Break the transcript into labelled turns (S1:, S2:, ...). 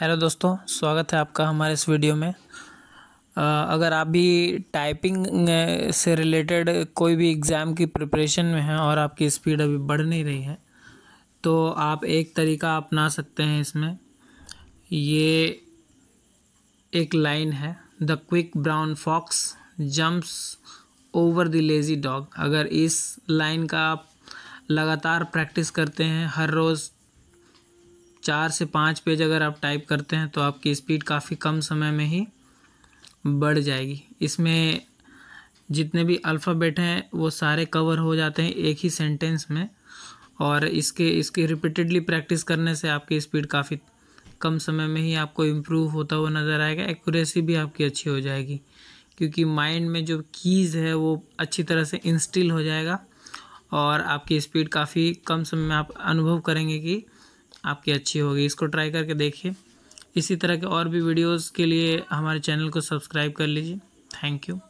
S1: hello दोस्तों स्वागत है आपका हमारे इस वीडियो में अगर आप भी टाइपिंग से रिलेटेड कोई भी एग्ज़ाम की प्रिपरेशन में हैं और आपकी स्पीड अभी बढ़ नहीं रही है तो आप एक तरीका अपना सकते हैं इसमें ये एक लाइन है the quick brown fox jumps over the lazy dog अगर इस लाइन का आप लगातार प्रैक्टिस करते हैं हर रोज़ चार से पाँच पेज अगर आप टाइप करते हैं तो आपकी स्पीड काफ़ी कम समय में ही बढ़ जाएगी इसमें जितने भी अल्फ़ाबेट हैं वो सारे कवर हो जाते हैं एक ही सेंटेंस में और इसके इसकी रिपीटेडली प्रैक्टिस करने से आपकी स्पीड काफ़ी कम समय में ही आपको इम्प्रूव होता हुआ नज़र आएगा एक्यूरेसी भी आपकी अच्छी हो जाएगी क्योंकि माइंड में जो कीज़ है वो अच्छी तरह से इंस्टिल हो जाएगा और आपकी स्पीड काफ़ी कम समय में आप अनुभव करेंगे कि आपकी अच्छी होगी इसको ट्राई करके देखिए इसी तरह के और भी वीडियोज़ के लिए हमारे चैनल को सब्सक्राइब कर लीजिए थैंक यू